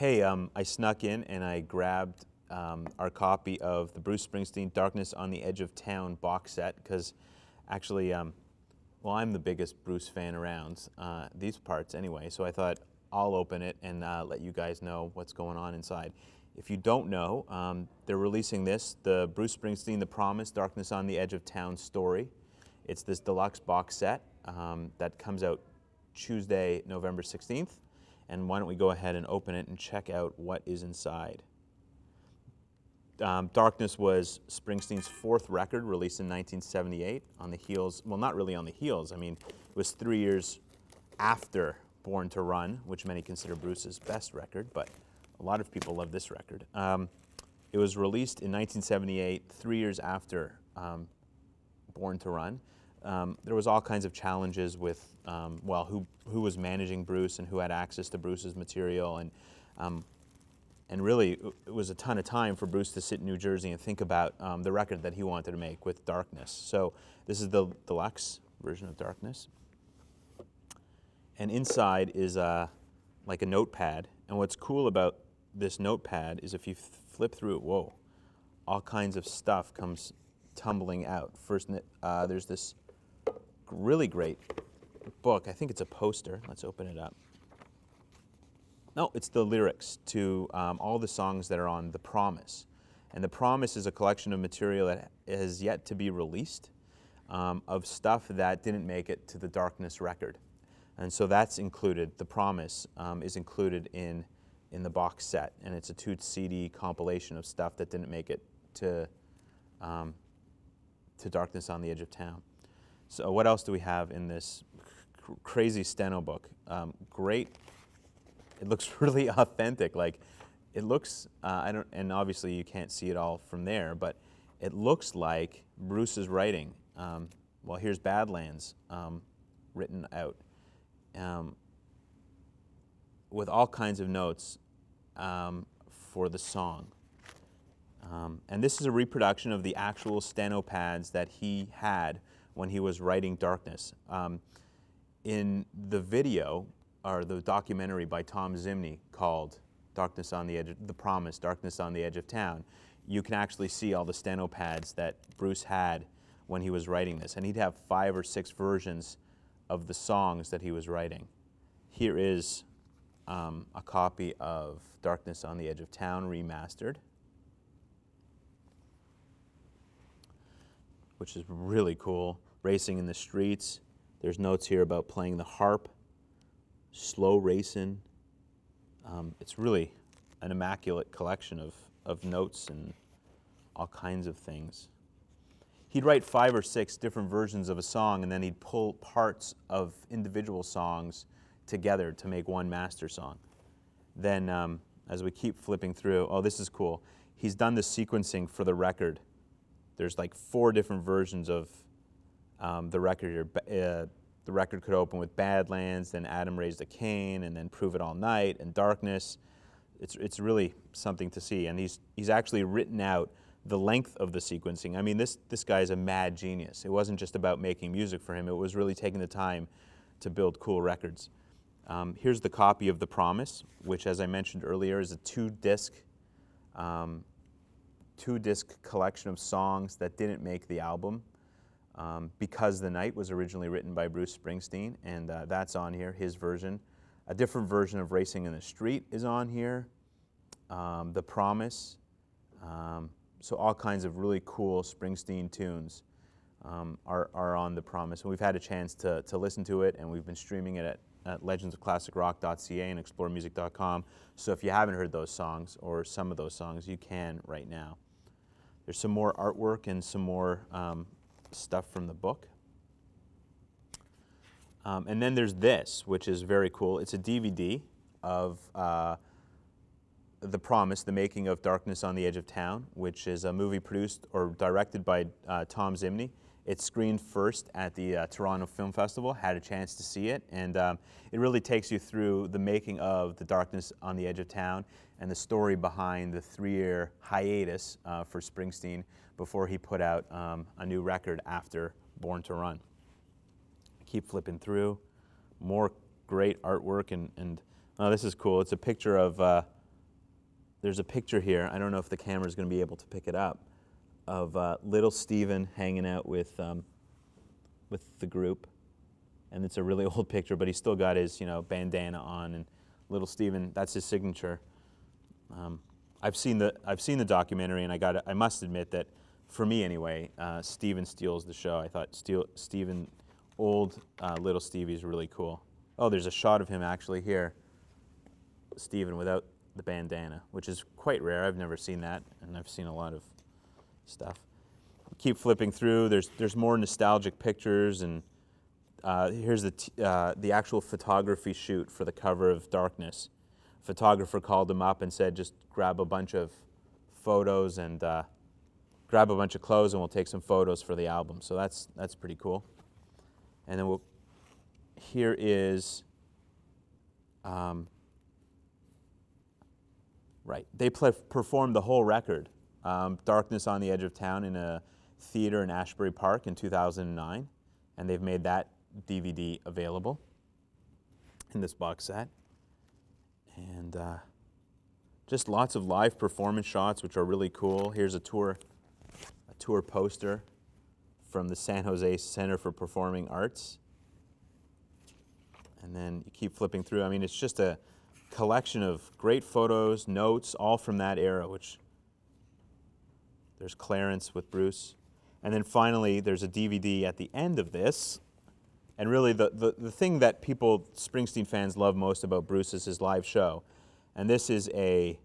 hey, um, I snuck in and I grabbed um, our copy of the Bruce Springsteen Darkness on the Edge of Town box set because actually, um, well, I'm the biggest Bruce fan around, uh, these parts anyway, so I thought I'll open it and uh, let you guys know what's going on inside. If you don't know, um, they're releasing this, the Bruce Springsteen The Promise Darkness on the Edge of Town story. It's this deluxe box set um, that comes out Tuesday, November 16th and why don't we go ahead and open it and check out what is inside. Um, Darkness was Springsteen's fourth record released in 1978 on the heels, well not really on the heels, I mean it was three years after Born to Run, which many consider Bruce's best record, but a lot of people love this record. Um, it was released in 1978, three years after um, Born to Run um, there was all kinds of challenges with, um, well, who, who was managing Bruce and who had access to Bruce's material. And, um, and really, it was a ton of time for Bruce to sit in New Jersey and think about um, the record that he wanted to make with Darkness. So this is the deluxe version of Darkness. And inside is a, like a notepad. And what's cool about this notepad is if you flip through it, whoa, all kinds of stuff comes tumbling out. First, uh, there's this really great book. I think it's a poster. Let's open it up. No, it's the lyrics to um, all the songs that are on The Promise. And The Promise is a collection of material that has yet to be released um, of stuff that didn't make it to the Darkness record. And so that's included, The Promise um, is included in, in the box set. And it's a two CD compilation of stuff that didn't make it to, um, to Darkness on the Edge of Town. So what else do we have in this crazy steno book? Um, great. It looks really authentic. Like it looks, uh, I don't, and obviously you can't see it all from there, but it looks like Bruce's writing. Um, well, here's Badlands um, written out um, with all kinds of notes um, for the song. Um, and this is a reproduction of the actual steno pads that he had when he was writing Darkness. Um, in the video, or the documentary by Tom Zimney called Darkness on the Edge, of, The Promise, Darkness on the Edge of Town, you can actually see all the steno pads that Bruce had when he was writing this. And he'd have five or six versions of the songs that he was writing. Here is um, a copy of Darkness on the Edge of Town remastered. which is really cool. Racing in the streets. There's notes here about playing the harp, slow racing. Um, it's really an immaculate collection of, of notes and all kinds of things. He'd write five or six different versions of a song, and then he'd pull parts of individual songs together to make one master song. Then, um, as we keep flipping through, oh, this is cool. He's done the sequencing for the record there's like four different versions of um, the record. Uh, the record could open with Badlands, then Adam Raised a Cane, and then Prove It All Night and Darkness. It's, it's really something to see. And he's, he's actually written out the length of the sequencing. I mean, this, this guy is a mad genius. It wasn't just about making music for him, it was really taking the time to build cool records. Um, here's the copy of The Promise, which, as I mentioned earlier, is a two disc um, two disc collection of songs that didn't make the album. Um, because the Night was originally written by Bruce Springsteen, and uh, that's on here, his version. A different version of Racing in the Street is on here, um, The Promise. Um, so, all kinds of really cool Springsteen tunes um, are, are on The Promise. And we've had a chance to, to listen to it, and we've been streaming it at, at legendsofclassicrock.ca and exploremusic.com. So, if you haven't heard those songs or some of those songs, you can right now. There's some more artwork and some more um, stuff from the book. Um, and then there's this, which is very cool. It's a DVD of uh, The Promise, The Making of Darkness on the Edge of Town, which is a movie produced or directed by uh, Tom Zimney. It screened first at the uh, Toronto Film Festival, had a chance to see it, and um, it really takes you through the making of The Darkness on the Edge of Town and the story behind the three-year hiatus uh, for Springsteen before he put out um, a new record after Born to Run. Keep flipping through. More great artwork, and, and oh, this is cool. It's a picture of, uh, there's a picture here. I don't know if the camera is going to be able to pick it up of uh, little Stephen hanging out with, um, with the group. And it's a really old picture, but he's still got his, you know, bandana on. And little Stephen, that's his signature. Um, I've, seen the, I've seen the documentary, and I, got I must admit that, for me anyway, uh, Stephen steals the show. I thought Steal Stephen, old uh, little Stevie's really cool. Oh, there's a shot of him actually here. Stephen without the bandana, which is quite rare. I've never seen that, and I've seen a lot of stuff. Keep flipping through. There's there's more nostalgic pictures and uh, here's the uh, the actual photography shoot for the cover of Darkness. photographer called him up and said, just grab a bunch of photos and uh, grab a bunch of clothes and we'll take some photos for the album. So that's that's pretty cool. And then we'll here is um, right. They play, performed the whole record um, Darkness on the Edge of Town in a theater in Ashbury Park in 2009, and they've made that DVD available in this box set. And uh, just lots of live performance shots, which are really cool. Here's a tour, a tour poster from the San Jose Center for Performing Arts. And then you keep flipping through. I mean, it's just a collection of great photos, notes, all from that era, which there's Clarence with Bruce. And then finally, there's a DVD at the end of this. And really, the, the, the thing that people, Springsteen fans, love most about Bruce is his live show. And this is a,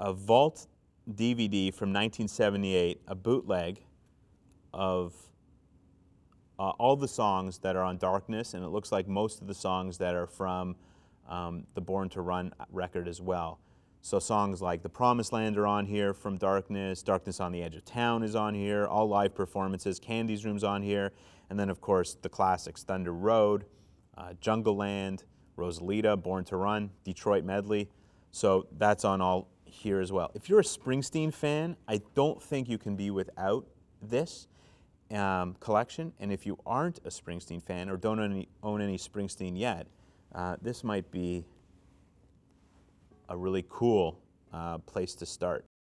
a vault DVD from 1978, a bootleg of uh, all the songs that are on Darkness, and it looks like most of the songs that are from um, the Born to Run record as well. So songs like The Promised Land are on here from Darkness, Darkness on the Edge of Town is on here, all live performances, Candy's Room's on here, and then of course the classics Thunder Road, uh, Jungle Land, Rosalita, Born to Run, Detroit Medley. So that's on all here as well. If you're a Springsteen fan, I don't think you can be without this um, collection. And if you aren't a Springsteen fan or don't any, own any Springsteen yet, uh, this might be a really cool uh, place to start.